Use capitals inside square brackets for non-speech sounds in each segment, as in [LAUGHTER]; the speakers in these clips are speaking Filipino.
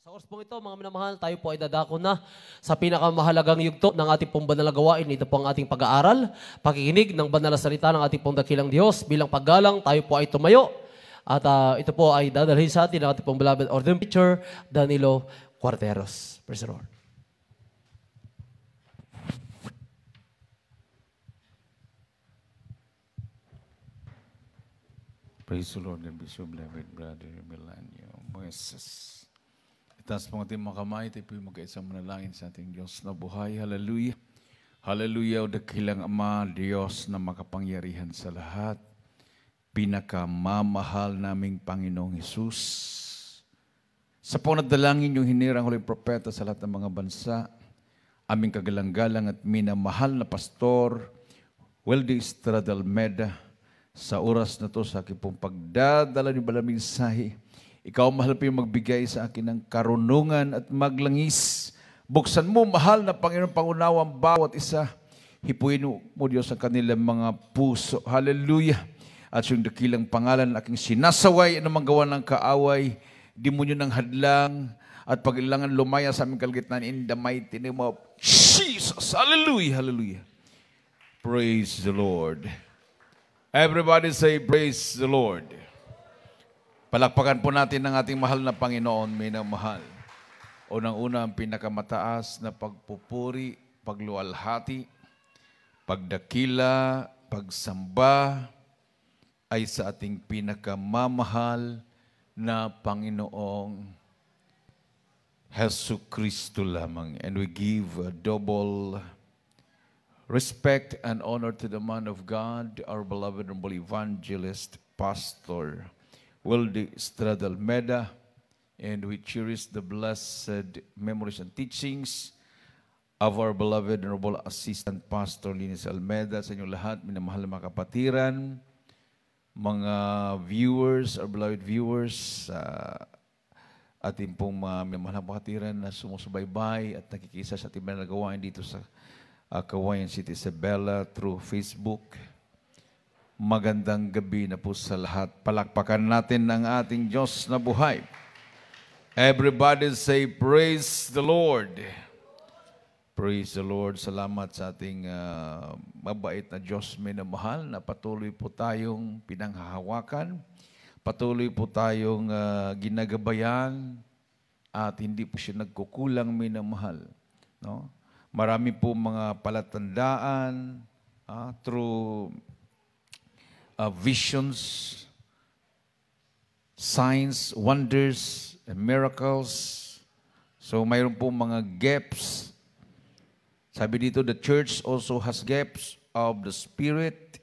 Sa oras pong ito, mga minamahal, tayo po ay dadako na sa pinakamahalagang yugto ng ating pong banal na gawain. Ito po ang ating pag-aaral, pakikinig ng banal na salita ng ating pong dakilang Diyos. Bilang paggalang, tayo po ay tumayo. At uh, ito po ay dadalhin sa atin ng ating pong beloved ordained preacher, Danilo Cuarteros. Praise the Lord. Praise the Lord and be so beloved, brother Milanio Moises. Itaas po ang ating mga kamay, tayo po yung magkaisang manalangin sa ating Diyos na buhay. Hallelujah. Hallelujah o dakilang Ama, Diyos na makapangyarihan sa lahat. Pinakamamahal naming Panginoong Hesus. Sa panadalangin yung hinirang huling propeta sa lahat ng mga bansa, aming kagalang-galang at minamahal na pastor, Weldy Estrada Almeda, sa oras na to sa aking pong pagdadala ng balaming sahi, ikaw, mahal pa yung magbigay sa akin ng karunungan at maglangis. Buksan mo, mahal na Panginoon, pangunawa ang bawat isa. Hipuin mo, Diyos, ang kanilang mga puso. Hallelujah! At yung dakilang pangalan aking sinasaway, anumang gawa ng kaaway, di mo nyo ng hadlang, at pagilangan lumaya sa aming kalgitnan in the mighty name of Jesus. Hallelujah! Hallelujah! Praise the Lord. Everybody say, Praise the Lord. Palakpakan po natin ang ating mahal na Panginoon, minamahal. Unang-una ang pinakamataas na pagpupuri, pagluwalhati, pagdakila, pagsamba ay sa ating pinakamamahal na Panginoong Hesu Kristo lamang. And we give a double respect and honor to the man of God, our beloved and evangelist, pastor, Wildy Stradal Meda, and we cherish the blessed memories and teachings of our beloved Honorable Assistant Pastor Linis Almeda, sa inyong lahat, minamahal na mga kapatiran, mga viewers, our beloved viewers, uh, ating pong uh, minamahal na kapatiran na sumusubaybay at nakikisa sa ating mga nagawain dito sa uh, Kawayan City, Isabela, through Facebook, Magandang gabi na po sa lahat. Palakpakan natin ang ating Diyos na buhay. Everybody say, Praise the Lord! Praise the Lord. Salamat sa ating uh, mabait na Diyos minamahal na patuloy po tayong pinanghahawakan, patuloy po tayong uh, ginagabayan, at hindi po siya nagkukulang minamahal. No? Marami po mga palatandaan uh, through uh, visions, signs, wonders, and miracles. So mayroon po mga gaps. Sabi dito, the church also has gaps of the Spirit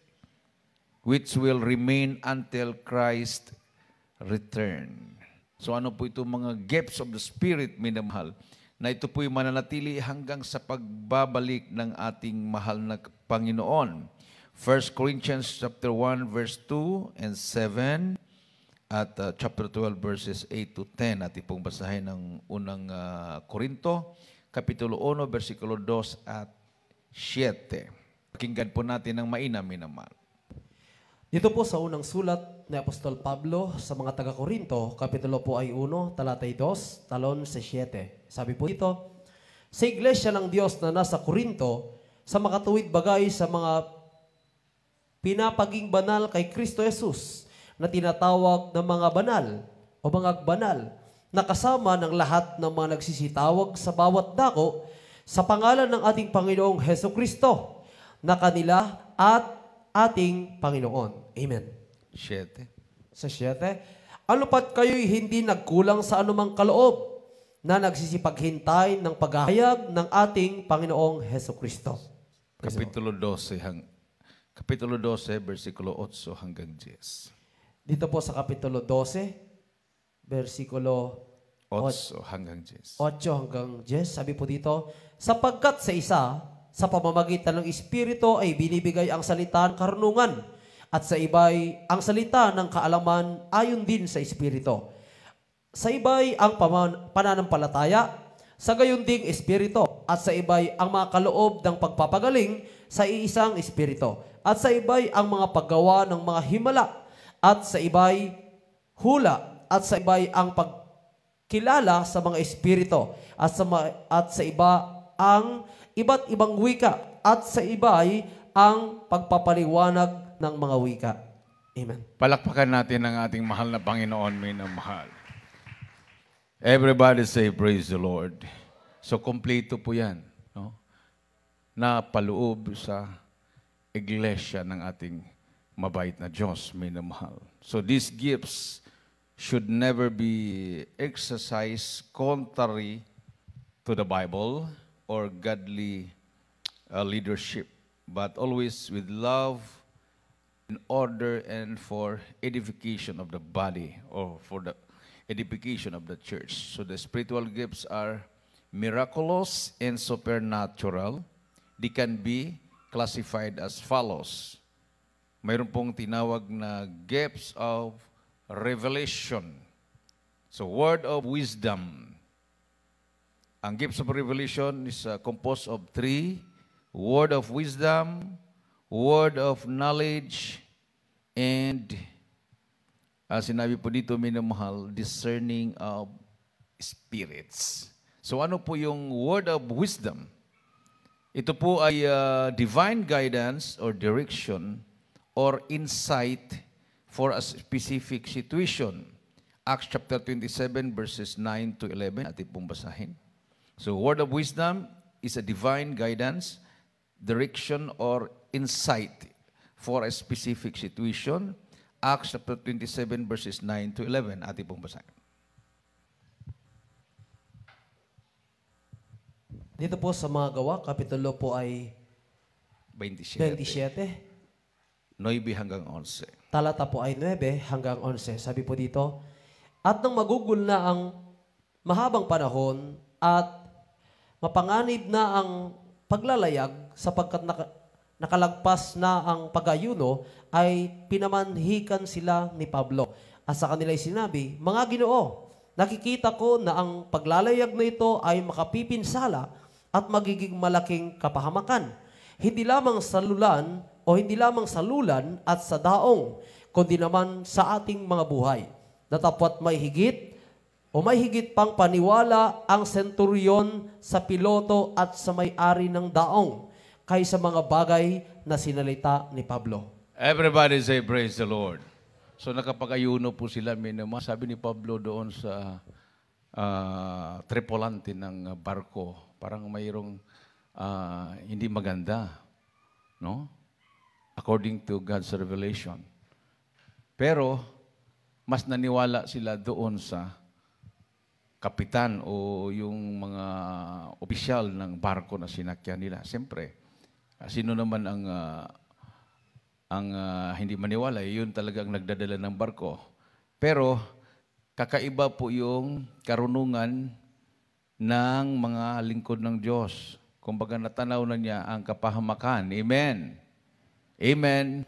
which will remain until Christ return. So ano po ito mga gifts of the Spirit, minamahal, na ito po'y mananatili hanggang sa pagbabalik ng ating mahal na Panginoon. 1 Corinthians chapter 1 verse 2 and 7 at uh, chapter 12 verses 8 to 10 at ipong basahin ng unang uh, Korinto kapitulo 1 versikulo 2 at 7. Pakinggan po natin ng mainam-inamal. Dito po sa unang sulat ni Apostol Pablo sa mga taga-Korinto, kapitulo po ay 1, talatay 2, talon sa 7. Sabi po dito, Sa iglesia ng Diyos na nasa Korinto, sa makatuwid bagay sa mga pinapaging banal kay Kristo Jesus na tinatawag ng mga banal o mga banal na kasama ng lahat ng mga nagsisitawag sa bawat dako sa pangalan ng ating Panginoong Heso Kristo na kanila at ating Panginoon. Amen. Siyete. Sa siyete, ano pat kayo'y hindi nagkulang sa anumang kaloob na nagsisipaghintay ng paghahayag ng ating Panginoong Heso Kristo. Kapitulo 12 hang Kapitulo 12, versikulo 8 hanggang 10. Dito po sa Kapitulo 12, versikulo 8 hanggang 10. 8 hanggang 10, sabi po dito, Sapagkat sa isa, sa pamamagitan ng Espiritu ay binibigay ang salita ng karunungan, at sa iba'y ang salita ng kaalaman ayon din sa Espiritu. Sa iba'y ang pananampalataya, sa gayon ding Espiritu, at sa iba'y ang mga kaloob ng pagpapagaling sa iisang Espiritu at sa iba'y ang mga paggawa ng mga himala, at sa iba'y hula, at sa iba'y ang pagkilala sa mga espirito, at sa, at sa iba ang iba't ibang wika, at sa iba'y ang pagpapaliwanag ng mga wika. Amen. Palakpakan natin ang ating mahal na Panginoon, minamahal. Everybody say, praise the Lord. So, kompleto po yan. No? Na sa iglesia ng ating mabait na Diyos, minamahal. So these gifts should never be exercised contrary to the Bible or godly uh, leadership, but always with love, in order, and for edification of the body or for the edification of the church. So the spiritual gifts are miraculous and supernatural. They can be classified as follows. Mayroon pong tinawag na gifts of revelation. So, word of wisdom. Ang gifts of revelation is uh, composed of three. Word of wisdom, word of knowledge, and uh, sinabi po dito, minamahal, discerning of spirits. So, ano po yung word of wisdom? Wisdom. Ito po ay uh, divine guidance or direction or insight for a specific situation. Acts chapter 27 verses 9 to 11 atin pong basahin. So word of wisdom is a divine guidance, direction or insight for a specific situation. Acts chapter 27 verses 9 to 11 atin pong basahin. Dito po sa mga gawa, kapitulo po ay 27. 27. 9 hanggang 11. Talata po ay 9 hanggang 11. Sabi po dito, At nang magugol na ang mahabang panahon at mapanganib na ang paglalayag sapagkat naka, nakalagpas na ang pagayuno ay pinamanhikan sila ni Pablo. At sa kanila ay sinabi, Mga ginoo, nakikita ko na ang paglalayag na ito ay makapipinsala at magiging malaking kapahamakan. Hindi lamang sa lulan o hindi lamang sa lulan at sa daong, kundi naman sa ating mga buhay. Natapwat may higit o may higit pang paniwala ang senturyon sa piloto at sa may-ari ng daong kaysa mga bagay na sinalita ni Pablo. Everybody say praise the Lord. So nakapag-ayuno po sila minuma. Sabi ni Pablo doon sa uh, ah, tripulante ng barko, parang mayroong uh, hindi maganda, no? According to God's revelation. Pero, mas naniwala sila doon sa kapitan o yung mga opisyal ng barko na sinakyan nila. Siyempre, ah, sino naman ang uh, ang uh, hindi maniwala, eh, yun talaga ang nagdadala ng barko. Pero Kakaiba po yung karunungan ng mga lingkod ng Diyos. Kumbaga natanaw na niya ang kapahamakan. Amen. Amen.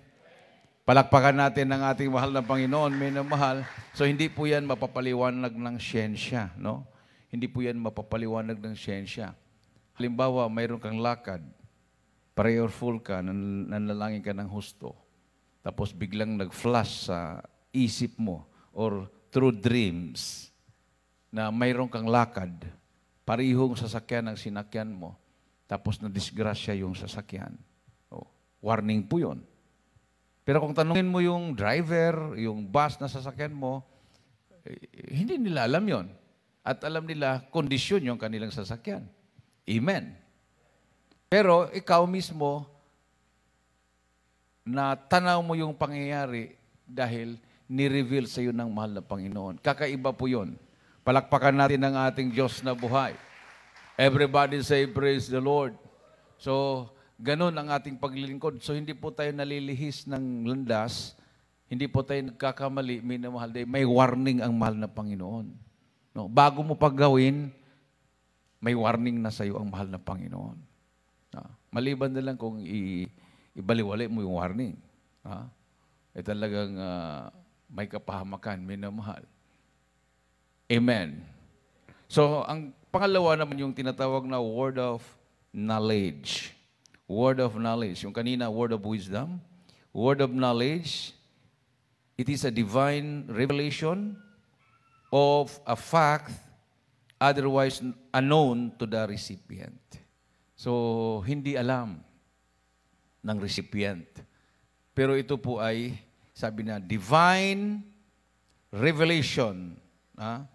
Palakpakan natin ang ating mahal na Panginoon, minamahal. So hindi po yan mapapaliwanag ng siyensya, no? Hindi po yan mapapaliwanag ng siyensya. Halimbawa, mayroon kang lakad, prayerful ka, nan nanlalangin ka ng husto, tapos biglang nag-flash sa isip mo or through dreams na mayroon kang lakad, parihong sasakyan ang sinakyan mo, tapos na-disgrasya yung sasakyan. Oh, warning po yun. Pero kung tanungin mo yung driver, yung bus na sasakyan mo, eh, hindi nila alam yon At alam nila, kondisyon yung kanilang sasakyan. Amen. Pero ikaw mismo, na tanaw mo yung pangyayari dahil ni-reveal sa iyo ng mahal na Panginoon. Kakaiba po yon. Palakpakan natin ang ating Diyos na buhay. Everybody say, praise the Lord. So, ganun ang ating paglilingkod. So, hindi po tayo nalilihis ng landas. Hindi po tayo nagkakamali, minamahal. Dahil may warning ang mahal na Panginoon. No? Bago mo paggawin, may warning na sa iyo ang mahal na Panginoon. No? Ah, maliban na lang kung i- ibaliwali mo yung warning. Ha? Ah, eh talagang uh, may kapahamakan, minamahal. Amen. So, ang pangalawa naman yung tinatawag na word of knowledge. Word of knowledge. Yung kanina, word of wisdom. Word of knowledge, it is a divine revelation of a fact otherwise unknown to the recipient. So, hindi alam ng recipient. Pero ito po ay sabi na, divine revelation. Ha?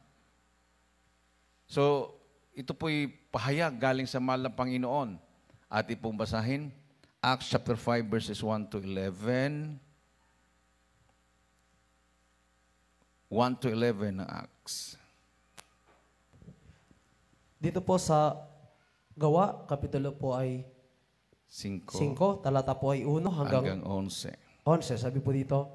So, ito po'y pahayag galing sa mahal ng Panginoon. At ipong basahin, Acts chapter 5 verses 1 to 11. 1 to 11 ng Acts. Dito po sa Gawa, kapitulo po ay 5, 5 talata po ay 1 hanggang, hanggang 11. 11, sabi po dito,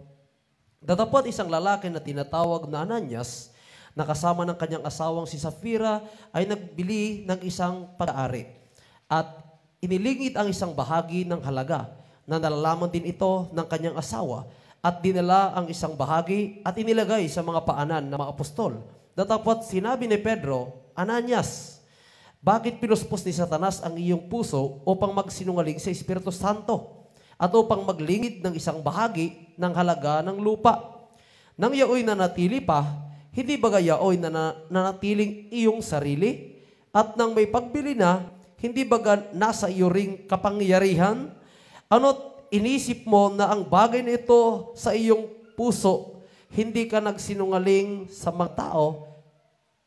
Datapat isang lalaki na tinatawag na Ananias nakasama ng kanyang asawang si Safira ay nagbili ng isang pag-aari at inilingit ang isang bahagi ng halaga na nalalaman din ito ng kanyang asawa at dinala ang isang bahagi at inilagay sa mga paanan ng mga apostol. Datapat sinabi ni Pedro, Ananias, bakit pinuspos ni Satanas ang iyong puso upang magsinungaling sa Espiritu Santo? at upang maglingid ng isang bahagi ng halaga ng lupa. Nang yaoy nanatili pa, hindi ba yaoy na nanatiling iyong sarili? At nang may pagbili na, hindi ba nasa iyo ring kapangyarihan? Ano't inisip mo na ang bagay na ito sa iyong puso, hindi ka nagsinungaling sa mga tao,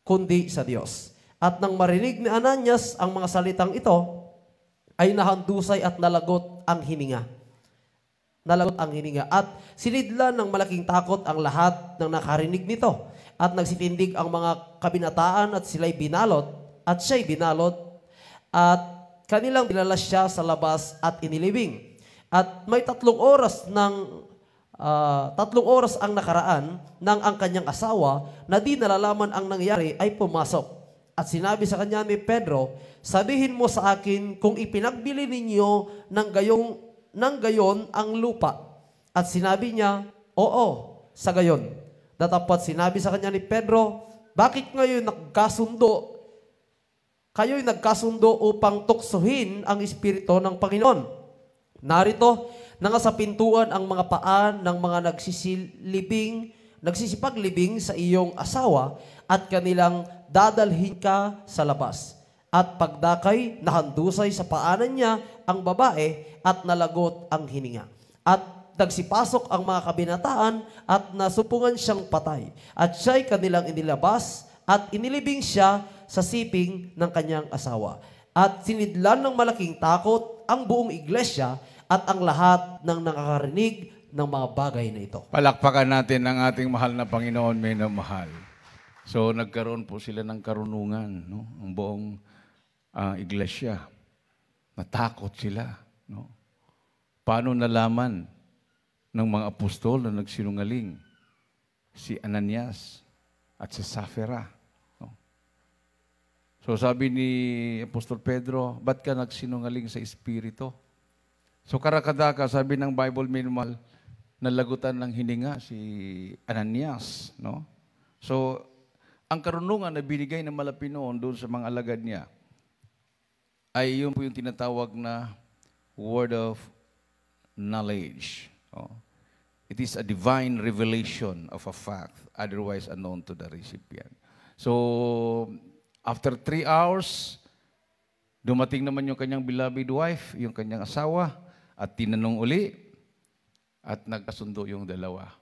kundi sa Diyos. At nang marinig ni Ananias ang mga salitang ito, ay nahandusay at nalagot ang hininga nalagot ang hininga at sinidla ng malaking takot ang lahat ng nakarinig nito at nagsitindig ang mga kabinataan at sila'y binalot at siya'y binalot at kanilang binalas siya sa labas at inilibing at may tatlong oras ng uh, tatlong oras ang nakaraan nang ang kanyang asawa na di nalalaman ang nangyari ay pumasok at sinabi sa kanya ni Pedro sabihin mo sa akin kung ipinagbili ninyo ng gayong ng gayon ang lupa. At sinabi niya, Oo, sa gayon. Datapat sinabi sa kanya ni Pedro, Bakit ngayon nagkasundo? Kayo'y nagkasundo upang tuksohin ang Espiritu ng Panginoon. Narito, nanga sa pintuan ang mga paan ng mga nagsisilibing, nagsisipaglibing sa iyong asawa at kanilang dadalhin ka sa labas. At pagdakay, nahandusay sa paanan niya ang babae at nalagot ang hininga. At nagsipasok ang mga kabinataan at nasupungan siyang patay. At siya'y kanilang inilabas at inilibing siya sa siping ng kanyang asawa. At sinidlan ng malaking takot ang buong iglesia at ang lahat ng nakakarinig ng mga bagay na ito. Palakpakan natin ang ating mahal na Panginoon, may mahal. So nagkaroon po sila ng karunungan, no? ang buong uh, iglesia. Natakot sila. No? Paano nalaman ng mga apostol na nagsinungaling? Si Ananias at si Safira. No? So sabi ni Apostol Pedro, ba't ka nagsinungaling sa Espiritu? So karakadaka, sabi ng Bible Minimal, nalagutan ng hininga si Ananias. No? So, ang karunungan na binigay ng Malapinoon doon sa mga alagad niya, ay yun po yung tinatawag na word of knowledge. Oh. It is a divine revelation of a fact, otherwise unknown to the recipient. So, after three hours, dumating naman yung kanyang beloved wife, yung kanyang asawa, at tinanong uli, at nagkasundo yung dalawa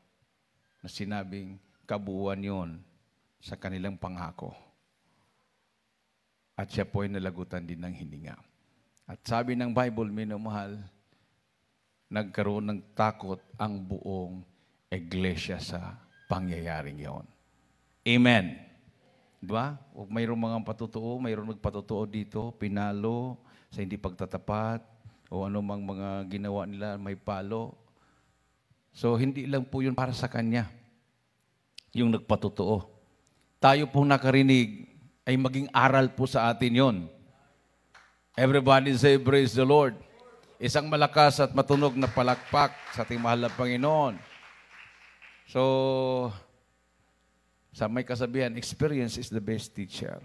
na sinabing kabuuan yon sa kanilang pangako. At siya po ay nalagutan din ng hininga. At sabi ng Bible, minumahal, nagkaroon ng takot ang buong iglesia sa pangyayaring iyon. Amen. Di ba? Mayroong mga patutuo, mayroong nagpatutuo dito, pinalo sa hindi pagtatapat, o anumang mga ginawa nila, may palo. So, hindi lang po yun para sa Kanya, yung nagpatutuo. Tayo pong nakarinig ay maging aral po sa atin yon. Everybody say, praise the Lord. Isang malakas at matunog na palakpak sa ating mahal na Panginoon. So, sa may kasabihan, experience is the best teacher.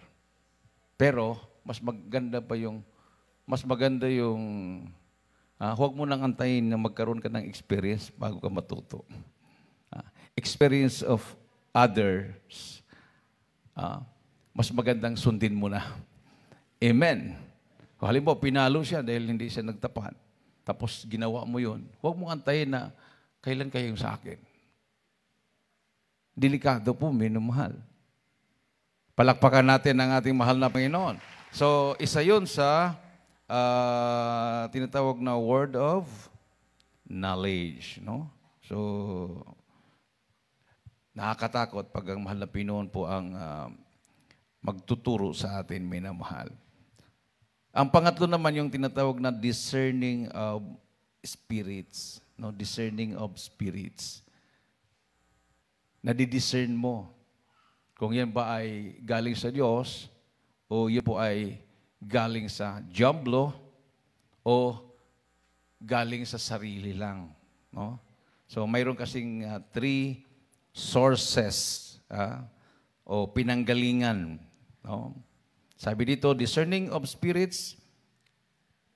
Pero, mas maganda pa yung, mas maganda yung, ah, huwag mo nang antayin na magkaroon ka ng experience bago ka matuto. Ah, experience of others. Ah, mas magandang sundin mo na. Amen. Kung halimbawa, pinalo siya dahil hindi siya nagtapahan. Tapos ginawa mo yun. Huwag mong antayin na kailan kayo sa akin. Delikado po, minumahal. Palakpakan natin ang ating mahal na Panginoon. So, isa yun sa uh, tinatawag na word of knowledge. No? So, nakakatakot pag ang mahal na Pinoon po ang uh, magtuturo sa atin, minamahal. Ang pangatlo naman yung tinatawag na discerning of spirits. No? Discerning of spirits. Nadidiscern mo kung yan ba ay galing sa Diyos o yan po ay galing sa jamblo o galing sa sarili lang. No? So mayroon kasing uh, three sources uh, o pinanggalingan No? Sabi dito, discerning of spirits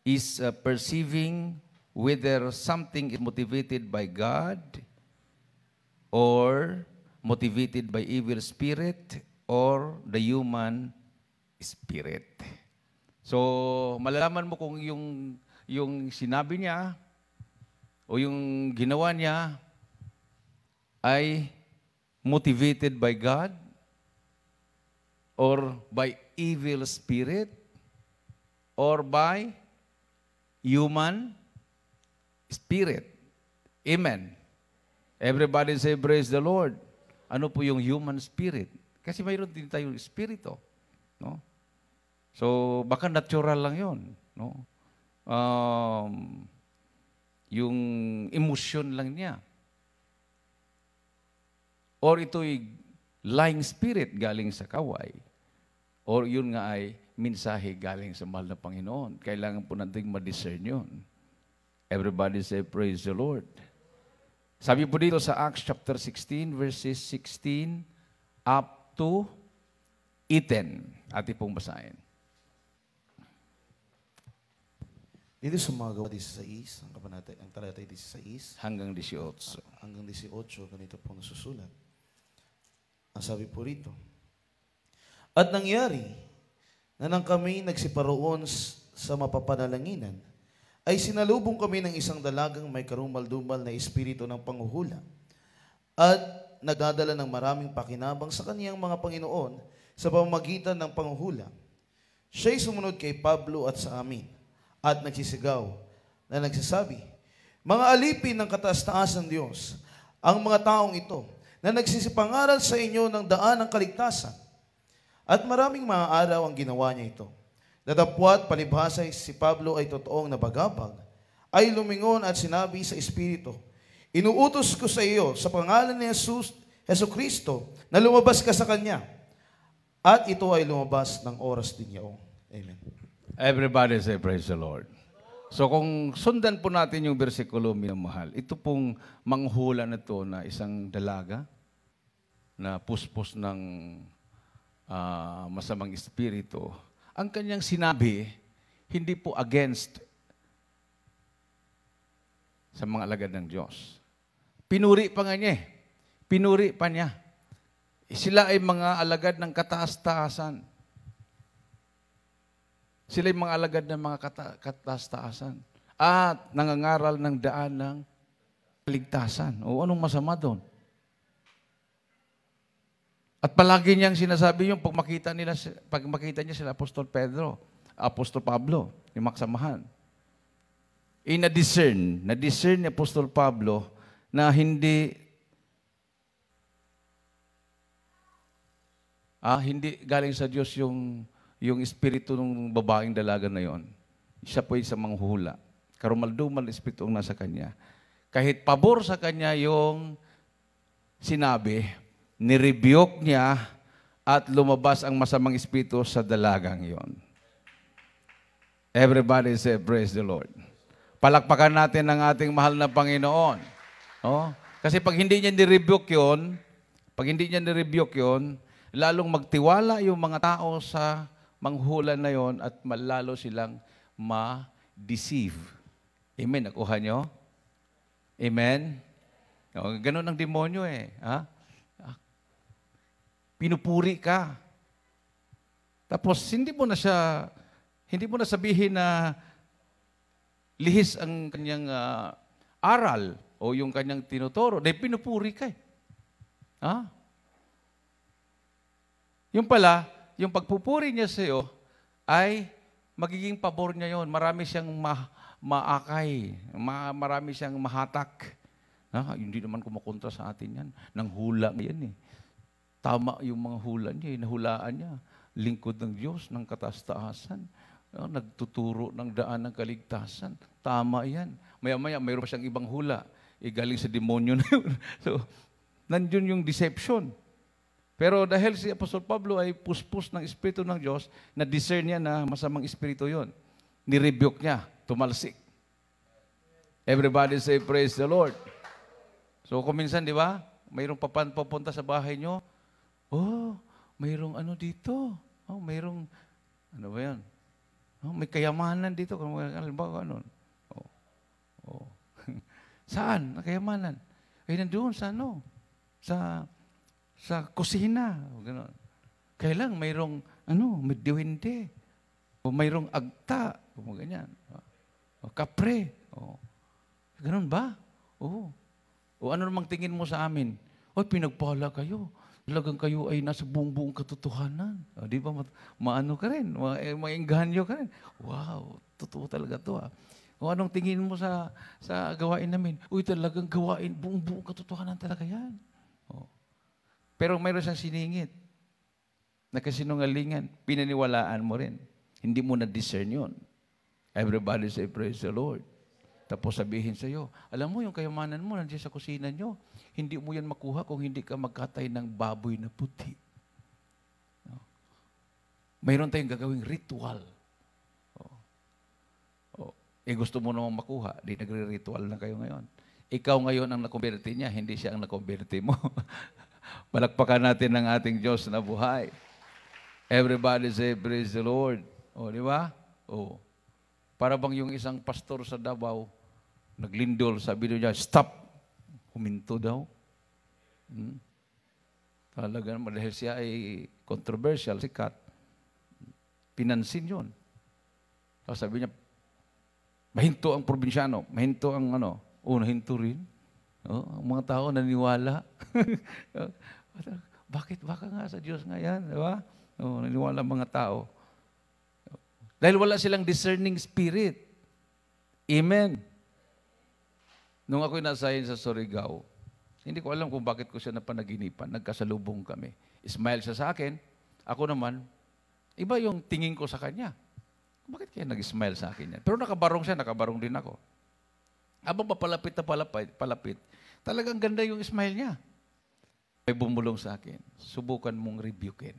is uh, perceiving whether something is motivated by God or motivated by evil spirit or the human spirit. So, malalaman mo kung yung, yung sinabi niya o yung ginawa niya ay motivated by God or by evil spirit or by human spirit. Amen. Everybody say, praise the Lord. Ano po yung human spirit? Kasi mayroon din tayong espirito. No? So, baka natural lang yon No? Um, yung emotion lang niya. Or ito'y lying spirit galing sa kaway. O yun nga ay minsahe galing sa mahal na Panginoon. Kailangan po natin ma-discern yun. Everybody say, praise the Lord. Sabi po dito sa Acts chapter 16, verses 16 up to 18. Ati pong basahin. Dito sa mga gawa 16, ang kapanata, ang talata 16. Hanggang 18. Hanggang 18, ganito po nasusulat. Ang sabi po rito, at nangyari na nang kami nagsiparoon sa mapapanalanginan, ay sinalubong kami ng isang dalagang may karumaldumal na espiritu ng panghuhula at nagdadala ng maraming pakinabang sa kaniyang mga Panginoon sa pamamagitan ng panguhula. Siya'y sumunod kay Pablo at sa amin at nagsisigaw na nagsasabi, Mga alipin ng kataas-taas ng Diyos, ang mga taong ito na nagsisipangaral sa inyo ng daan ng kaligtasan, at maraming mga araw ang ginawa niya ito. Dadapwat palibhasa si Pablo ay totoong nabagabag, ay lumingon at sinabi sa Espiritu, Inuutos ko sa iyo sa pangalan ni Jesus, Heso Kristo na lumabas ka sa Kanya. At ito ay lumabas ng oras din niya. Amen. Everybody say praise the Lord. So kung sundan po natin yung bersikulo, minamahal, ito pong manghula na to na isang dalaga na puspos ng uh, masamang espiritu, ang kanyang sinabi, hindi po against sa mga alagad ng Diyos. Pinuri pa nga niya eh. Pinuri pa niya. Eh, sila ay mga alagad ng kataas-taasan. Sila ay mga alagad ng mga kata- kataas-taasan. At nangangaral ng daan ng kaligtasan. O anong masama doon? At palagi niyang sinasabi yung pag makita, nila, pag makita niya sila Apostol Pedro, Apostol Pablo, yung maksamahan. Ina-discern, eh, na-discern ni Apostol Pablo na hindi ah, hindi galing sa Diyos yung yung espiritu ng babaeng dalaga na yon. Siya po isang manghuhula. Karumaldumal na espiritu ang nasa kanya. Kahit pabor sa kanya yung sinabi, nirebuke niya at lumabas ang masamang espiritu sa dalagang yon. Everybody say, praise the Lord. Palakpakan natin ang ating mahal na Panginoon. Oh? Kasi pag hindi niya nirebuke yon, pag hindi niya nirebuke yon, lalong magtiwala yung mga tao sa manghulan na yon at malalo silang ma-deceive. Amen. Nakuha nyo? Amen? O, oh, ganun ang demonyo eh. Ha? pinupuri ka. Tapos hindi mo na siya, hindi mo na sabihin na lihis ang kanyang uh, aral o yung kanyang tinuturo. Dahil pinupuri ka eh. Ha? Yung pala, yung pagpupuri niya sa iyo ay magiging pabor niya yon. Marami siyang ma maakay, ma marami siyang mahatak. Ha? Hindi naman kumukontra sa atin yan. Nang hula yan eh. Tama yung mga hula niya, eh, nahulaan niya. Lingkod ng Diyos, ng katastaasan. Ah, nagtuturo ng daan ng kaligtasan. Tama yan. Maya-maya, mayroon pa siyang ibang hula. E, galing sa demonyo na yun. [LAUGHS] so, nandun yung deception. Pero dahil si Apostol Pablo ay puspos ng Espiritu ng Diyos, na-discern niya na masamang Espiritu yon. Ni-rebuke niya, tumalsik. Everybody say, praise the Lord. So, kuminsan, di ba, mayroong papunta sa bahay nyo, Oh, mayroong ano dito. Oh, mayroong, ano ba yan? Oh, may kayamanan dito. Halimbawa, ano? Oh. Oh. [LAUGHS] Saan? Ang Nakayamanan. Ay, eh, nandoon sa ano? Sa, sa kusina. O, oh, ganun. Kailang mayroong, ano, may diwinde. O oh, mayroong agta. O oh, ganyan. O, kapre. O. Ganun ba? Oo. O ano namang tingin mo sa amin? O, pinagpala kayo. Talagang kayo ay nasa buong-buong katotohanan. O, di ba? maano ka rin? Ma- eh, maingganyo ka rin. Wow, totoo talaga to ah. O anong tingin mo sa sa gawain namin? Uy, talagang gawain, buong-buong katotohanan talaga yan. O. Pero mayroon siyang siningit na kasinungalingan, pinaniwalaan mo rin. Hindi mo na-discern yun. Everybody say, praise the Lord. Tapos sabihin sa iyo, alam mo yung kayamanan mo nandiyan sa kusina nyo. Hindi mo yan makuha kung hindi ka magkatay ng baboy na puti. No? Mayroon tayong gagawing ritual. Oh. Oh. Eh gusto mo namang makuha, di nagre-ritual na kayo ngayon. Ikaw ngayon ang nakumberte niya, hindi siya ang nakumberte mo. Palakpakan [LAUGHS] natin ng ating Diyos na buhay. Everybody say, praise the Lord. O, oh, di ba? O. Oh. Para bang yung isang pastor sa Davao, naglindol, sabi niya, stop, huminto daw. Hmm? Talaga naman dahil siya ay controversial, sikat. Pinansin yon. Tapos ah, sabi niya, mahinto ang probinsyano, mahinto ang ano, oh, nahinto rin. No? Oh, ang mga tao naniwala. [LAUGHS] Bakit? Baka nga sa Diyos nga yan, di ba? Oh, naniwala mga tao. Dahil wala silang discerning spirit. Amen. Nung ako'y nasayin sa Surigao, hindi ko alam kung bakit ko siya napanaginipan. Nagkasalubong kami. Smile siya sa akin. Ako naman, iba yung tingin ko sa kanya. Bakit kaya nag-smile sa akin yan? Pero nakabarong siya, nakabarong din ako. Habang papalapit na palapit, palapit, talagang ganda yung smile niya. May bumulong sa akin, subukan mong rebukin.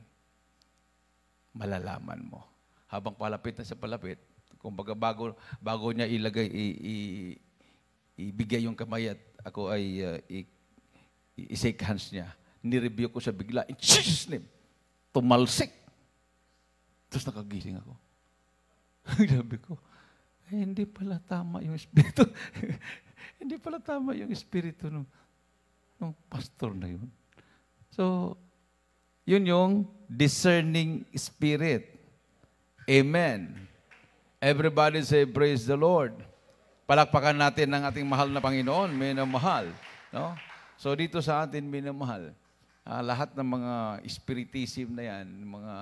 Malalaman mo. Habang palapit na siya palapit, kung baga bago, bago niya ilagay, i, i, ibigay yung kamay at ako ay uh, i-shake hands niya. Nireview ko siya bigla. In Jesus' name! Tumalsik! Tapos nakagiling ako. [LAUGHS] Sabi ko, eh, hindi pala tama yung espiritu. [LAUGHS] hindi pala tama yung espiritu ng, ng pastor na yun. So, yun yung discerning spirit. Amen. Everybody say, praise the Lord. Palakpakan natin ang ating mahal na Panginoon, minamahal. No? So dito sa atin, minamahal. Ah, lahat ng mga spiritism na yan, mga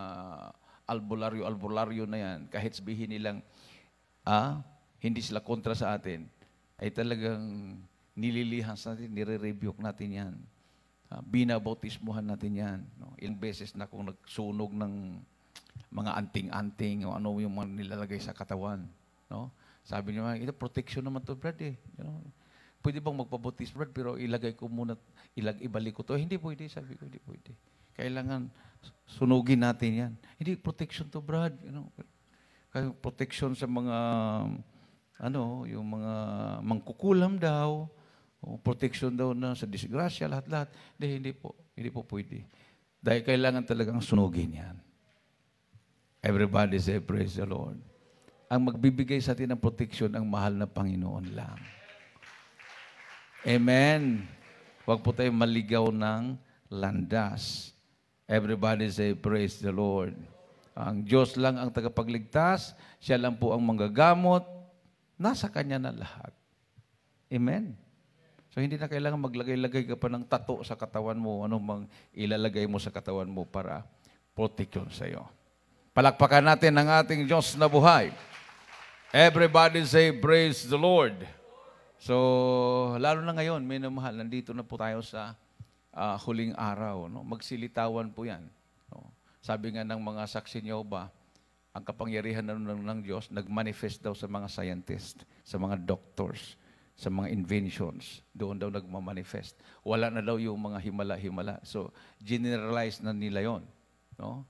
albularyo-albularyo na yan, kahit sabihin nilang ah, hindi sila kontra sa atin, ay talagang nililihas natin, nire-rebuke natin yan. Ah, binabautismuhan natin yan. No? Ilang beses na kung nagsunog ng mga anting-anting o ano yung mga nilalagay sa katawan. No? Sabi niya, ah, ito protection naman to, Brad eh. You know, pwede bang magpabutis, Brad, pero ilagay ko muna, ilag, ibalik ko to. Eh, hindi pwede, sabi ko, hindi pwede. Kailangan sunugin natin yan. Hindi, protection to, Brad. You know, kasi protection sa mga, ano, yung mga mangkukulam daw, o protection daw na sa disgrasya, lahat-lahat. Hindi, hindi po. Hindi po pwede. Dahil kailangan talagang sunugin yan. Everybody say, praise the Lord. Ang magbibigay sa atin ng protection ang mahal na Panginoon lang. Amen. Huwag po tayong maligaw ng landas. Everybody say, praise the Lord. Ang Diyos lang ang tagapagligtas. Siya lang po ang manggagamot. Nasa Kanya na lahat. Amen. So hindi na kailangan maglagay-lagay ka pa ng tato sa katawan mo, anong mang ilalagay mo sa katawan mo para protection sa iyo. Palakpakan natin ang ating Diyos na buhay. Everybody say, praise the Lord. So, lalo na ngayon, may namahal, nandito na po tayo sa uh, huling araw. No? Magsilitawan po yan. No? Sabi nga ng mga saksi niyo ba, ang kapangyarihan na ng, ng Diyos, nagmanifest daw sa mga scientist, sa mga doctors, sa mga inventions. Doon daw nagmamanifest. Wala na daw yung mga himala-himala. So, generalize na nila yon. No?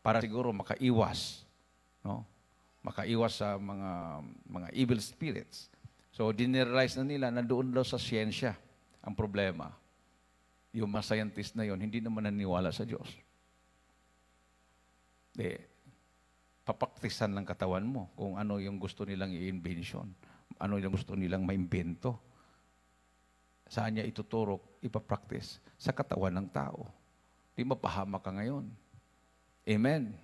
Para siguro makaiwas. No? makaiwas sa mga mga evil spirits. So, dinerealize na nila na doon daw sa siyensya ang problema. Yung mga scientist na yon hindi naman naniwala sa Diyos. De, papaktisan lang katawan mo kung ano yung gusto nilang i-invention, ano yung gusto nilang maimbento. Saan niya ituturok, ipapraktis sa katawan ng tao. Di mapahama ka ngayon. Amen.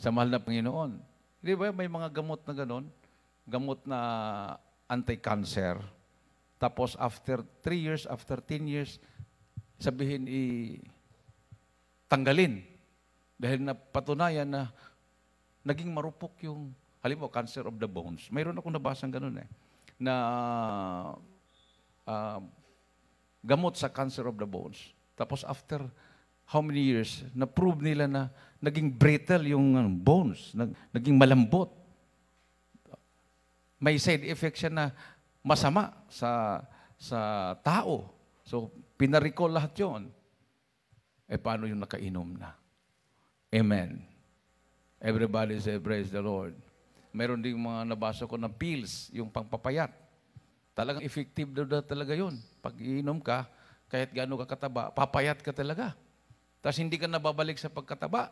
Sa mahal na Panginoon, Di ba may mga gamot na ganun? Gamot na anti-cancer. Tapos after 3 years, after 10 years, sabihin i tanggalin. Dahil napatunayan na naging marupok yung, halimbawa, cancer of the bones. Mayroon akong nabasang ganun eh, na uh, gamot sa cancer of the bones. Tapos after how many years, na-prove nila na naging brittle yung ano, bones, naging malambot. May side effect siya na masama sa sa tao. So, pinarecall lahat yon. Eh, paano yung nakainom na? Amen. Everybody say, praise the Lord. Meron ding mga nabasa ko na pills, yung pangpapayat. Talagang effective daw talaga yon. Pag iinom ka, kahit gaano ka kataba, papayat ka talaga. Tapos hindi ka nababalik sa pagkataba.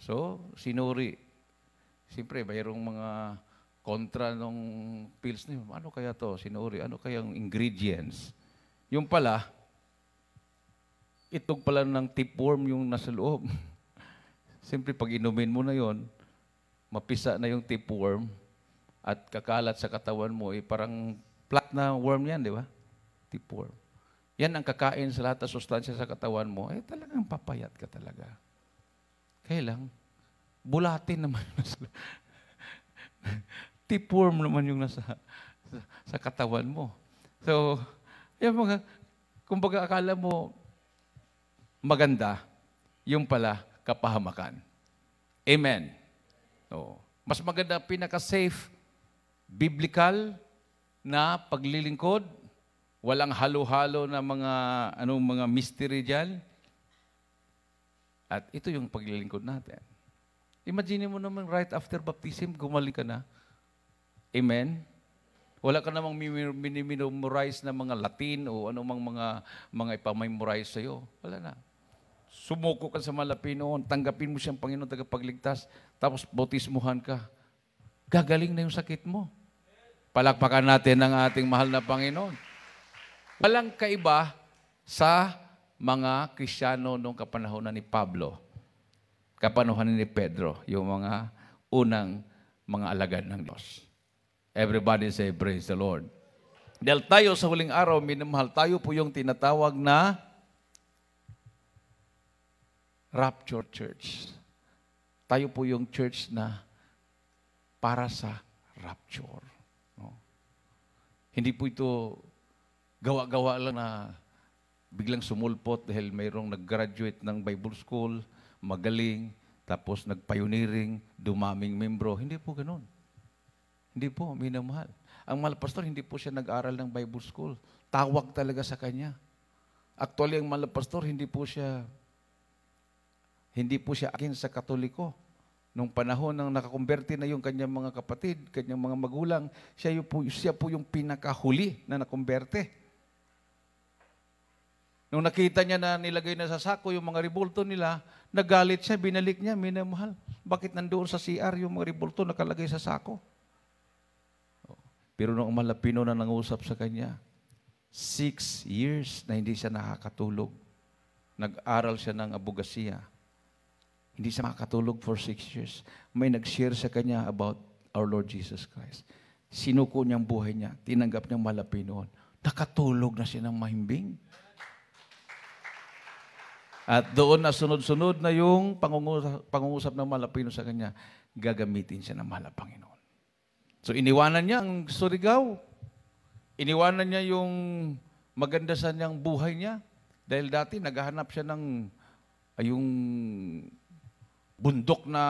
So, sinuri. Siyempre, mayroong mga kontra nung pills na Ano kaya to? Sinuri. Ano kaya ang ingredients? Yung pala, itog pala ng tapeworm yung nasa loob. [LAUGHS] Siyempre, pag inumin mo na yon, mapisa na yung tapeworm at kakalat sa katawan mo, eh, parang flat na worm yan, di ba? Tapeworm. Yan ang kakain sa lahat ng sustansya sa katawan mo, eh talagang papayat ka talaga. Kaya lang, bulatin naman. Tipworm naman yung nasa sa, sa katawan mo. So, yung mga, kumbaga akala mo maganda, yung pala kapahamakan. Amen. Oo. Mas maganda, pinaka-safe, biblical na paglilingkod, walang halo-halo na mga, anong mga mystery dyan, at ito yung paglilingkod natin. Imagine mo naman right after baptism, gumaling ka na. Amen? Wala ka namang minimemorize na mga Latin o anumang mga, mga ipamemorize sa'yo. Wala na. Sumuko ka sa malapin noon, tanggapin mo siyang Panginoon tagapagligtas, tapos bautismuhan ka. Gagaling na yung sakit mo. Palakpakan natin ang ating mahal na Panginoon. Walang kaiba sa mga Kristiyano noong kapanahonan ni Pablo, kapanahonan ni Pedro, yung mga unang mga alagad ng Diyos. Everybody say, praise the Lord. Dahil tayo sa huling araw, minamahal tayo po yung tinatawag na Rapture Church. Tayo po yung church na para sa rapture. No? Hindi po ito gawa-gawa lang na biglang sumulpot dahil mayroong nag-graduate ng Bible School, magaling, tapos nag-pioneering, dumaming membro. Hindi po ganun. Hindi po, minamahal. Ang mahal pastor, hindi po siya nag-aral ng Bible School. Tawag talaga sa kanya. Actually, ang mahal pastor, hindi po siya hindi po siya akin sa katoliko. Nung panahon nang nakakumberti na yung kanyang mga kapatid, kanyang mga magulang, siya, yung po, siya po yung pinakahuli na nakumberte. Nung nakita niya na nilagay na sa sako yung mga ribulto nila, nagalit siya, binalik niya, minamahal. Bakit nandoon sa CR yung mga ribulto nakalagay sa sako? Pero nung malapino na nangusap sa kanya, six years na hindi siya nakakatulog. Nag-aral siya ng abogasiya. Hindi siya makakatulog for six years. May nag-share sa kanya about our Lord Jesus Christ. Sinuko niyang buhay niya, tinanggap niya malapinoon. Nakatulog na siya ng mahimbing. At doon na sunod-sunod na yung pangungusap, ng Malapino sa kanya, gagamitin siya ng mahal Panginoon. So iniwanan niya ang surigaw. Iniwanan niya yung maganda sa niyang buhay niya. Dahil dati naghahanap siya ng ay, ah, yung bundok na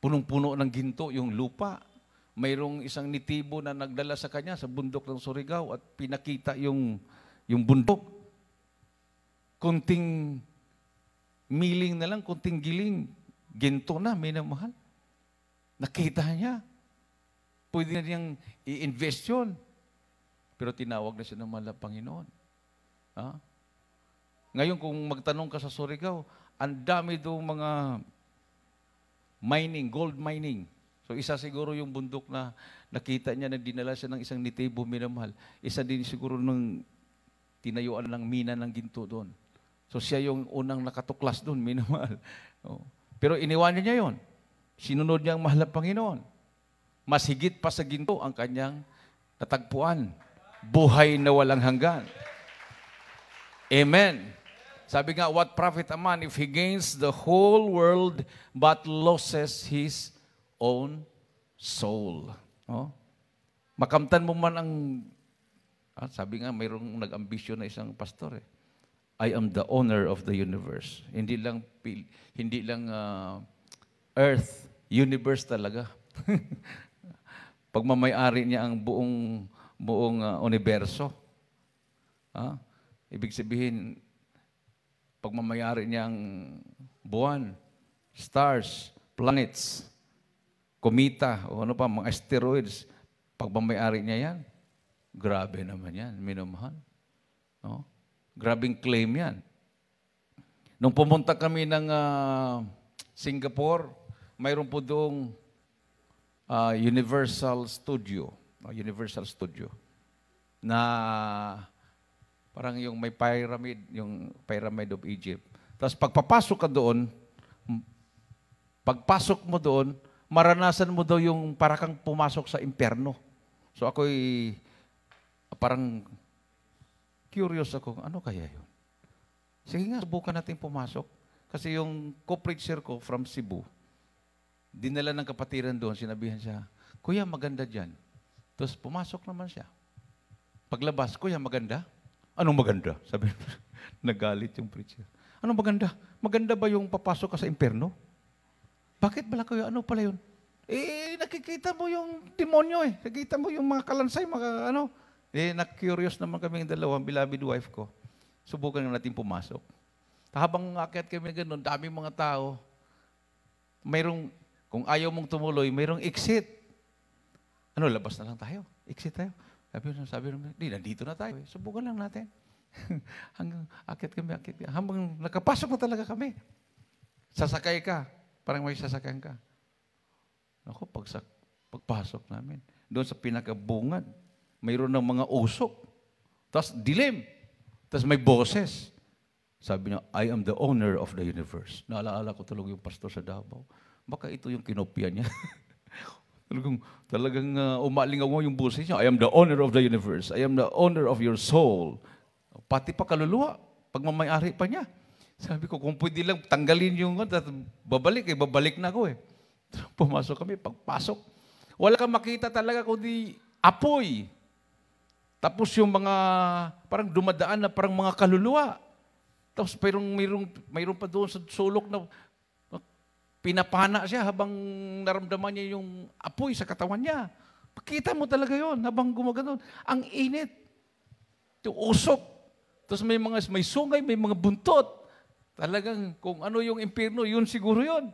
punong-puno ng ginto, yung lupa. Mayroong isang nitibo na nagdala sa kanya sa bundok ng Surigao at pinakita yung, yung bundok kunting miling na lang, kunting giling, ginto na, minamahal. Nakita niya. Pwede na niyang i-invest yun. Pero tinawag na siya ng mahal Panginoon. Ha? Ngayon, kung magtanong ka sa Surigao, ang dami daw mga mining, gold mining. So isa siguro yung bundok na nakita niya na dinala siya ng isang nitibo minamahal. Isa din siguro ng tinayuan ng mina ng ginto doon. So siya yung unang nakatuklas doon, minamahal. [LAUGHS] Oh. Pero iniwanan niya yon. Sinunod niya ang mahal ng Panginoon. Mas higit pa sa ginto ang kanyang natagpuan. Buhay na walang hanggan. Amen. Sabi nga, what profit a man if he gains the whole world but loses his own soul? Oh? Makamtan mo man ang... Ah, sabi nga, mayroong nag-ambisyon na isang pastor eh. I am the owner of the universe. Hindi lang hindi lang uh, earth, universe talaga. [LAUGHS] Pagmamay-ari niya ang buong buong uh, universo. Ha? Ibig sabihin pagmamay-ari niya ang buwan, stars, planets, kometa, o ano pa, mga asteroids, pagmamay-ari niya yan. Grabe naman yan, minumahal. No? Grabing claim yan. Nung pumunta kami ng uh, Singapore, mayroon po doong uh, Universal Studio. Uh, Universal Studio. Na parang yung may pyramid, yung pyramid of Egypt. Tapos pagpapasok ka doon, pagpasok mo doon, maranasan mo daw yung parang kang pumasok sa impyerno. So ako'y parang Curious ako, ano kaya yun? Sige nga, subukan natin pumasok. Kasi yung co-preacher ko from Cebu, dinala ng kapatiran doon, sinabihan siya, Kuya, maganda dyan. Tapos pumasok naman siya. Paglabas, Kuya, maganda? Anong maganda? [LAUGHS] Sabi nagalit yung preacher. Anong maganda? Maganda ba yung papasok ka sa imperno? Bakit bala kayo? Ano pala yun? Eh, nakikita mo yung demonyo eh. Nakikita mo yung mga kalansay, mga ano. Eh, na-curious naman kaming dalawa, ang beloved wife ko. Subukan nga natin pumasok. Habang akit kami ganun, daming mga tao, mayroong, kung ayaw mong tumuloy, mayroong exit. Ano, labas na lang tayo. Exit tayo. Sabi naman, sabi naman, di, nandito na tayo. Subukan lang natin. [LAUGHS] Hanggang akit kami, akit kami. Hanggang nakapasok na talaga kami. Sasakay ka. Parang may sasakyan ka. Ako, pagsak, pagpasok namin. Doon sa pinakabungad mayroon ng mga usok. Tapos dilim. Tapos may boses. Sabi niya, I am the owner of the universe. Naalaala ko talaga yung pastor sa Davao. Baka ito yung kinopya niya. [LAUGHS] talagang talagang uh, umalingaw yung boses niya. I am the owner of the universe. I am the owner of your soul. Pati pa kaluluwa. Pagmamayari pa niya. Sabi ko, kung pwede lang tanggalin yung ano, babalik. Eh, babalik na ako eh. [LAUGHS] Pumasok kami. Pagpasok, wala kang makita talaga kundi apoy. Tapos yung mga, parang dumadaan na parang mga kaluluwa. Tapos mayroong, mayroong, mayroong pa doon sa sulok na pinapana siya habang naramdaman niya yung apoy sa katawan niya. Pakita mo talaga yon habang gumagano'n. Ang init. Yung usok. Tapos may mga may sungay, may mga buntot. Talagang kung ano yung impirno, yun siguro yun.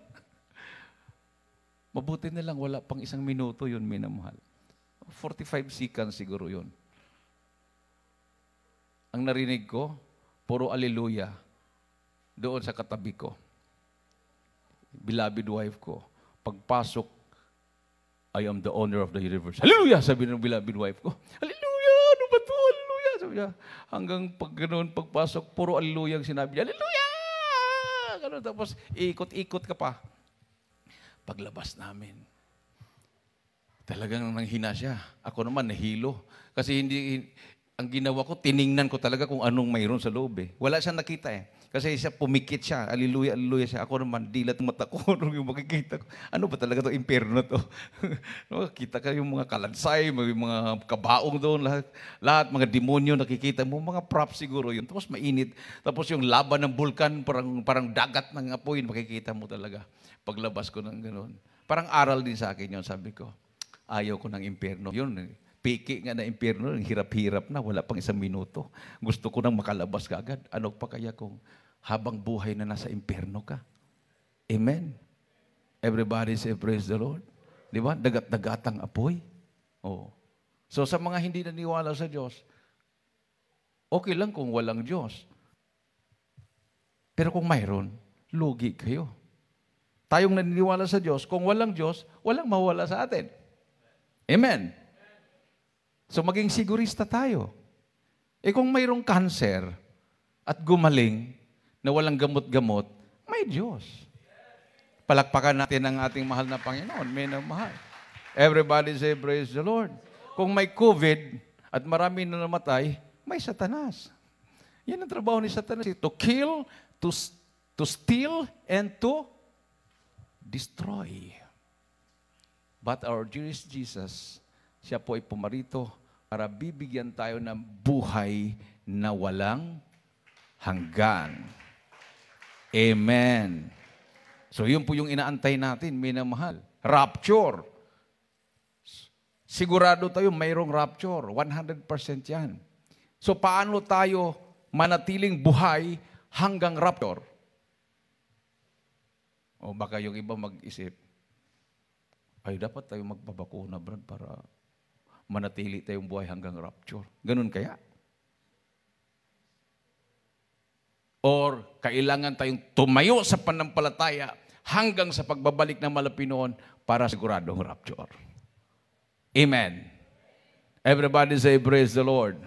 [LAUGHS] Mabuti na lang wala pang isang minuto yun, minamahal. 45 seconds siguro yun ang narinig ko, puro aleluya doon sa katabi ko. Beloved wife ko, pagpasok, I am the owner of the universe. Hallelujah! Sabi ng beloved wife ko. Hallelujah! Ano ba ito? Hallelujah! Sabi niya, hanggang pag ganun, pagpasok, puro hallelujah ang sinabi niya. Hallelujah! Ganun, tapos ikot-ikot ka pa. Paglabas namin, talagang nanghina siya. Ako naman, nahilo. Kasi hindi, ang ginawa ko, tiningnan ko talaga kung anong mayroon sa loob eh. Wala siyang nakita eh. Kasi siya pumikit siya, aliluya, aliluya siya. Ako naman, dilat mata ko nung [LAUGHS] yung makikita ko. Ano ba talaga to impyerno to? [LAUGHS] no, kita ka yung mga kalansay, yung mga kabaong doon, lahat, lahat mga demonyo nakikita mo, mga prop siguro yun. Tapos mainit. Tapos yung laban ng bulkan, parang, parang dagat ng apoy, makikita mo talaga. Paglabas ko ng ganoon. Parang aral din sa akin yun, sabi ko. Ayaw ko ng impyerno. Yun, eh piki nga na impyerno, hirap-hirap na, wala pang isang minuto. Gusto ko nang makalabas ka agad. Ano pa kaya kung habang buhay na nasa impyerno ka? Amen. Everybody say praise the Lord. Di ba? Dagat-dagatang apoy. Oh. So sa mga hindi naniwala sa Diyos, okay lang kung walang Diyos. Pero kung mayroon, lugi kayo. Tayong naniniwala sa Diyos, kung walang Diyos, walang mawala sa atin. Amen. So maging sigurista tayo. Eh kung mayroong cancer at gumaling na walang gamot-gamot, may Diyos. Palakpakan natin ang ating mahal na Panginoon. May na mahal. Everybody say, praise the Lord. Kung may COVID at marami na namatay, may satanas. Yan ang trabaho ni satanas. To kill, to, to steal, and to destroy. But our Jewish Jesus siya po ay pumarito para bibigyan tayo ng buhay na walang hanggan. Amen. So yun po yung inaantay natin, minamahal. Rapture. Sigurado tayo mayroong rapture. 100% yan. So paano tayo manatiling buhay hanggang rapture? O baka yung iba mag-isip, ay dapat tayo magpabakuna, Brad, para manatili tayong buhay hanggang rapture. Ganun kaya? Or kailangan tayong tumayo sa panampalataya hanggang sa pagbabalik ng malapinoon para siguradong rapture. Amen. Everybody say, praise the Lord.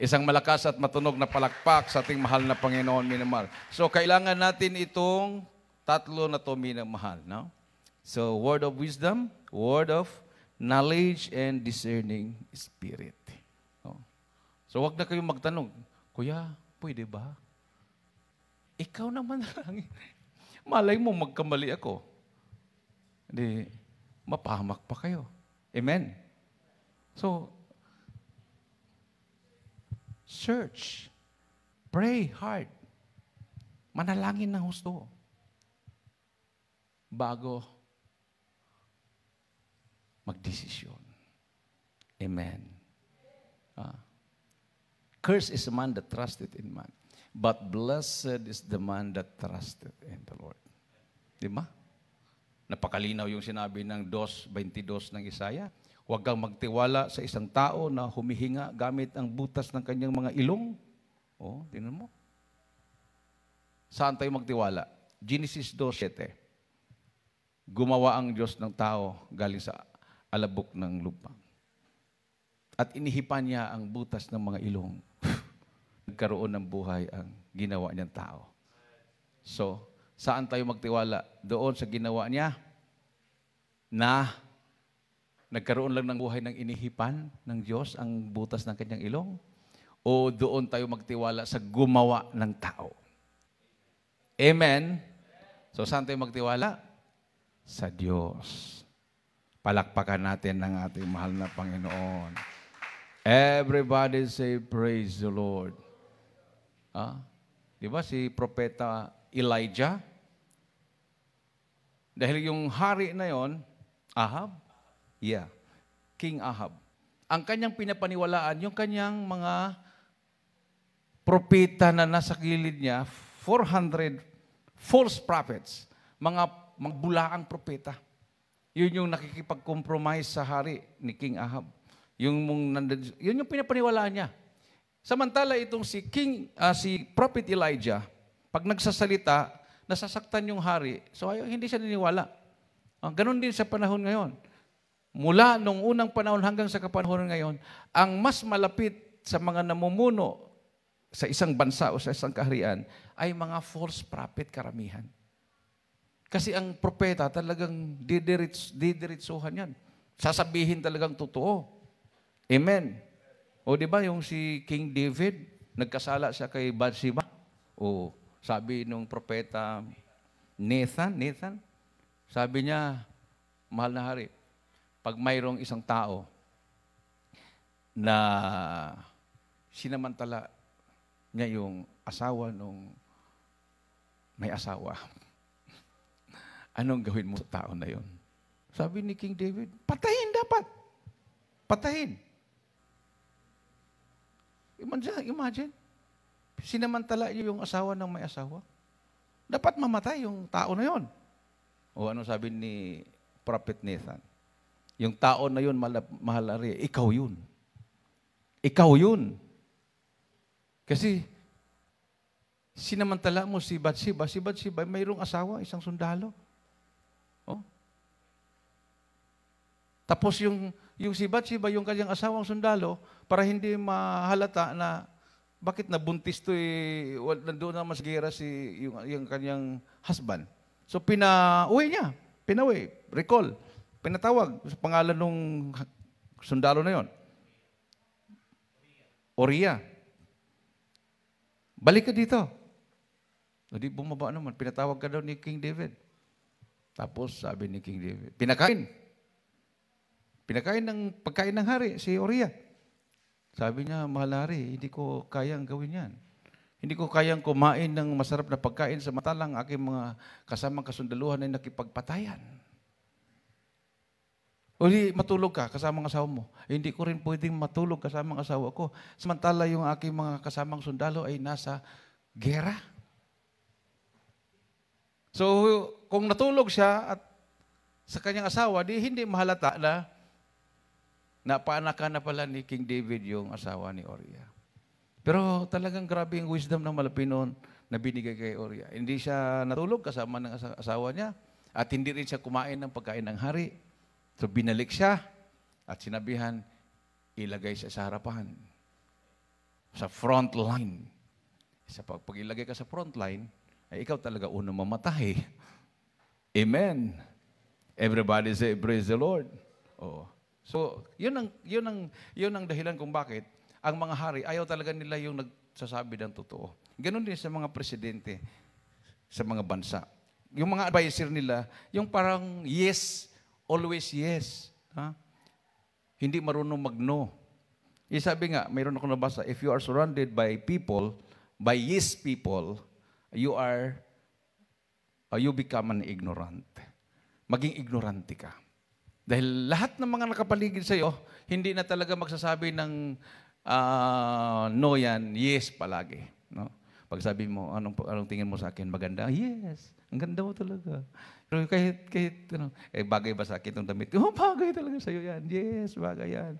Isang malakas at matunog na palakpak sa ating mahal na Panginoon, minamahal. So, kailangan natin itong tatlo na to minamahal. No? So, word of wisdom, word of knowledge and discerning spirit. Oh. So wag na kayong magtanong, Kuya, pwede ba? Ikaw naman [LAUGHS] lang. Malay mo magkamali ako. Hindi, mapahamak pa kayo. Amen? So, search. Pray hard. Manalangin ng gusto. Bago magdesisyon. Amen. Ah. Curse is a man that trusted in man. But blessed is the man that trusted in the Lord. Di ba? Napakalinaw yung sinabi ng 2.22 ng Isaya. Huwag kang magtiwala sa isang tao na humihinga gamit ang butas ng kanyang mga ilong. O, oh, tingnan mo. Saan tayo magtiwala? Genesis 2.7 Gumawa ang Diyos ng tao galing sa alabok ng lupa. At inihipan niya ang butas ng mga ilong. [LAUGHS] Nagkaroon ng buhay ang ginawa niyang tao. So, saan tayo magtiwala? Doon sa ginawa niya na nagkaroon lang ng buhay ng inihipan ng Diyos ang butas ng kanyang ilong? O doon tayo magtiwala sa gumawa ng tao? Amen? So, saan tayo magtiwala? Sa Diyos. Palakpakan natin ang ating mahal na Panginoon. Everybody say, praise the Lord. Ah? Di ba si Propeta Elijah? Dahil yung hari na yon, Ahab? Yeah, King Ahab. Ang kanyang pinapaniwalaan, yung kanyang mga propeta na nasa gilid niya, 400 false prophets, mga magbulaang propeta. Yun yung nakikipag-compromise sa hari ni King Ahab. Yung mong nandun, yun yung pinapaniwalaan niya. Samantala itong si King uh, si Prophet Elijah, pag nagsasalita, nasasaktan yung hari. So ayaw, hindi siya niniwala. Uh, ganun din sa panahon ngayon. Mula nung unang panahon hanggang sa kapanahon ngayon, ang mas malapit sa mga namumuno sa isang bansa o sa isang kaharian ay mga false prophet karamihan. Kasi ang propeta talagang didirits, didiritsuhan yan. Sasabihin talagang totoo. Amen. O di ba yung si King David, nagkasala siya kay Bathsheba? O sabi nung propeta Nathan, Nathan, sabi niya, mahal na hari, pag mayroong isang tao na sinamantala niya yung asawa nung may asawa, Anong gawin mo sa tao na yon? Sabi ni King David, patayin dapat. Patayin. Imagine, imagine. Sinamantala niyo yung asawa ng may asawa. Dapat mamatay yung tao na yon. O ano sabi ni Prophet Nathan? Yung tao na yon mahalari, ikaw yun. Ikaw yun. Kasi, sinamantala mo si Bathsheba. Si Bathsheba, mayroong asawa, isang sundalo. Tapos yung, yung si Bathsheba, yung kanyang asawang sundalo, para hindi mahalata na bakit nabuntis to eh, well, nandoon na mas gira si yung, yung kanyang husband. So pinauwi niya, pinauwi, recall, pinatawag sa pangalan ng sundalo na yon. Oria. Balik ka dito. O di bumaba naman, pinatawag ka daw ni King David. Tapos sabi ni King David, pinakain. Pinakain ng pagkain ng hari, si Oria. Sabi niya, mahal hari, hindi ko kayang gawin yan. Hindi ko kayang kumain ng masarap na pagkain sa matalang aking mga kasamang kasundaluhan ay nakipagpatayan. O matulog ka kasama ang asawa mo. Eh, hindi ko rin pwedeng matulog kasama ang asawa ko. Samantala yung aking mga kasamang sundalo ay nasa gera. So, kung natulog siya at sa kanyang asawa, di hindi mahalata na Napaanak na pala ni King David yung asawa ni Oria. Pero talagang grabe yung wisdom ng Malapinon na binigay kay Oria. Hindi siya natulog kasama ng asawa niya at hindi rin siya kumain ng pagkain ng hari. So binalik siya at sinabihan, ilagay siya sa harapan. Sa front line. Sa pag, pag ilagay ka sa front line, ay ikaw talaga unang mamatay. Amen. Everybody say, praise the Lord. Oo. So, yun ang, yun ang, yun ang dahilan kung bakit ang mga hari, ayaw talaga nila yung nagsasabi ng totoo. Ganun din sa mga presidente sa mga bansa. Yung mga advisor nila, yung parang yes, always yes. Ha? Hindi marunong magno. E sabi nga, mayroon ako nabasa, if you are surrounded by people, by yes people, you are, uh, you become an ignorant. Maging ignorante ka. Dahil lahat ng mga nakapaligid sa iyo, hindi na talaga magsasabi ng uh, no yan, yes palagi. No? Pag sabi mo, anong, anong tingin mo sa akin? Maganda? Yes. Ang ganda mo talaga. Pero kahit, kahit ano, eh, bagay ba sa akin itong damit? Oh, [LAUGHS] bagay talaga sa'yo yan. Yes, bagay yan.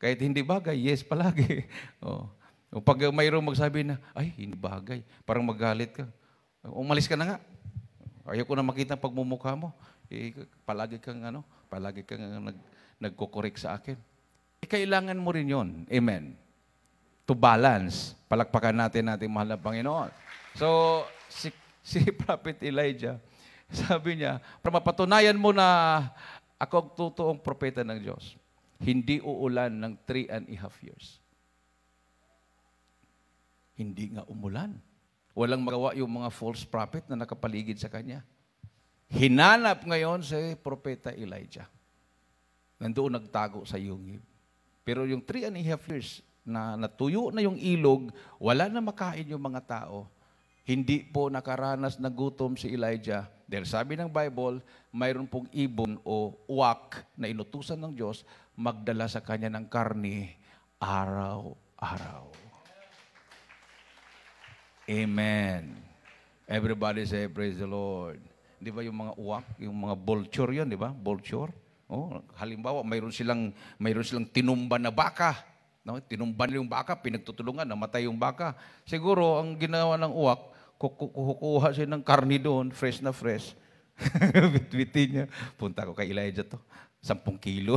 Kahit hindi bagay, yes palagi. [LAUGHS] oh. O pag mayroong magsabi na, ay, hindi bagay. Parang magalit ka. Umalis ka na nga. Ayoko na makita ang pagmumukha mo eh, palagi kang ano, palagi kang nag, nagko-correct sa akin. Eh, kailangan mo rin yon. Amen. To balance. Palakpakan natin natin mahal na Panginoon. So, si, [LAUGHS] si Prophet Elijah, sabi niya, para mapatunayan mo na ako ang totoong propeta ng Diyos, hindi uulan ng three and a half years. Hindi nga umulan. Walang magawa yung mga false prophet na nakapaligid sa kanya. Hinanap ngayon si Propeta Elijah. Nandoon nagtago sa yungib. Pero yung three and a half years na natuyo na yung ilog, wala na makain yung mga tao, hindi po nakaranas na gutom si Elijah. Dahil sabi ng Bible, mayroon pong ibon o uwak na inutusan ng Diyos magdala sa kanya ng karni araw-araw. Amen. Everybody say, praise the Lord. Di ba yung mga uwak, yung mga vulture yun, di ba? Vulture. Oh, halimbawa, mayroon silang, mayroon silang tinumba na baka. No? Tinumba nila yung baka, pinagtutulungan, namatay yung baka. Siguro, ang ginawa ng uwak, kukuha siya ng karni doon, fresh na fresh. [LAUGHS] Bitbitin niya. Punta ko kay Elijah to. Sampung kilo.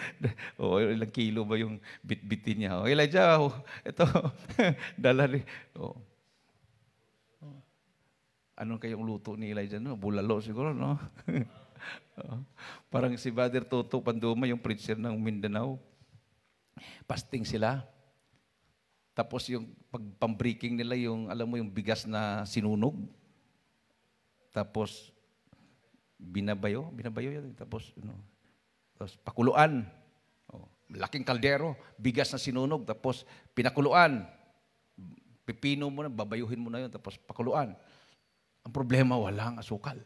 [LAUGHS] o ilang kilo ba yung bitbitin niya? O, oh, Elijah, ito, oh, [LAUGHS] dala ni... O, oh. Anong kayong luto ni Elijah? No? Bulalo siguro, no? [LAUGHS] Parang si Brother Toto Panduma, yung preacher ng Mindanao. Pasting sila. Tapos yung pagpambreaking nila, yung alam mo yung bigas na sinunog. Tapos binabayo, binabayo yun. Tapos, ano, tapos pakuluan. Oh, laking kaldero, bigas na sinunog. Tapos pinakuluan. Pipino mo na, babayuhin mo na yun. Tapos pakuluan. Ang problema, walang asukal.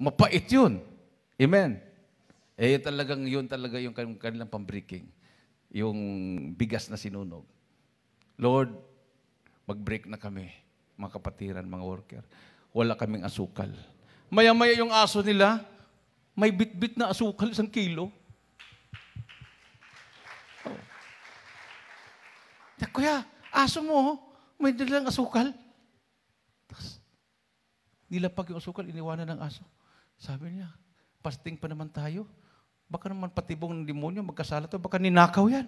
Mapait yun. Amen. Eh, talagang yun talaga yung kanilang pambreaking. Yung bigas na sinunog. Lord, mag-break na kami, mga kapatiran, mga worker. Wala kaming asukal. Maya-maya yung aso nila, may bitbit na asukal, isang kilo. Oh. Kuya, aso mo, oh. may dalang asukal. Tapos, nilapag yung asukal, iniwanan ng aso. Sabi niya, pasting pa naman tayo. Baka naman patibong ng demonyo, magkasala to, baka ninakaw yan.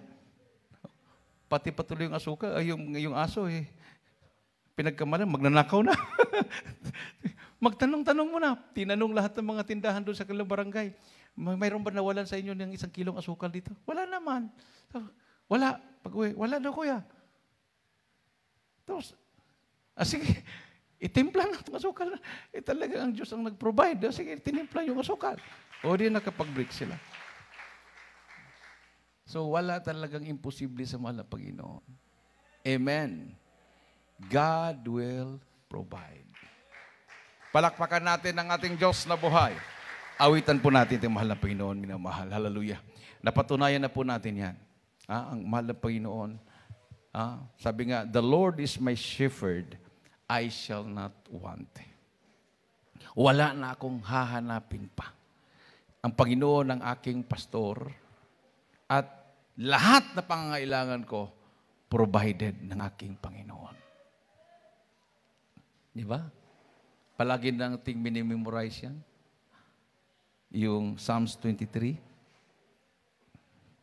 Pati patuloy yung asuka, ay yung, yung aso eh. Pinagkamalan, magnanakaw na. [LAUGHS] Magtanong-tanong muna. Tinanong lahat ng mga tindahan doon sa kanilang barangay. May, mayroon ba nawalan sa inyo ng isang kilong asukal dito? Wala naman. Wala. Pag uwi, wala daw kuya. Tapos, ah, sige, Itimpla na itong asukal. Eh, talaga ang Diyos ang nag-provide. Ah, sige, tinimpla yung asukal. O di nakapag-break sila. So, wala talagang imposible sa mahal na Panginoon. Amen. God will provide. Palakpakan natin ang ating Diyos na buhay. Awitan po natin itong mahal na Panginoon, minamahal. Hallelujah. Napatunayan na po natin yan. Ah, ang mahal na Panginoon. Ah, sabi nga, The Lord is my shepherd. I shall not want. Wala na akong hahanapin pa. Ang Panginoon ang aking pastor at lahat na pangangailangan ko provided ng aking Panginoon. Di ba? Palagi nang ting minimemorize yan. Yung Psalms 23.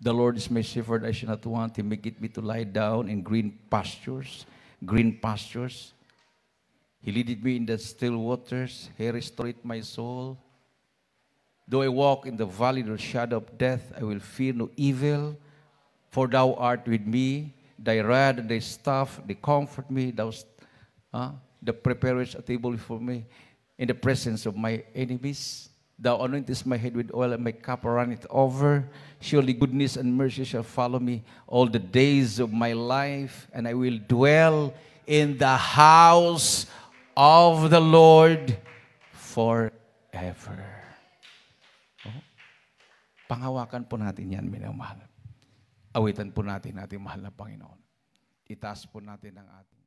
The Lord is my shepherd, I shall not want. He maketh me to lie down in green pastures. Green pastures He leaded me in the still waters. He restored my soul. Though I walk in the valley of the shadow of death, I will fear no evil, for thou art with me. Thy rod and thy staff, they comfort me. Thou uh, the preparest a table for me in the presence of my enemies. Thou anointest my head with oil, and my cup runneth over. Surely goodness and mercy shall follow me all the days of my life, and I will dwell in the house of the Lord forever. Oh. Pangawakan po natin yan, minamahal. Awitan po natin ating mahal na Panginoon. Itaas po natin ang ating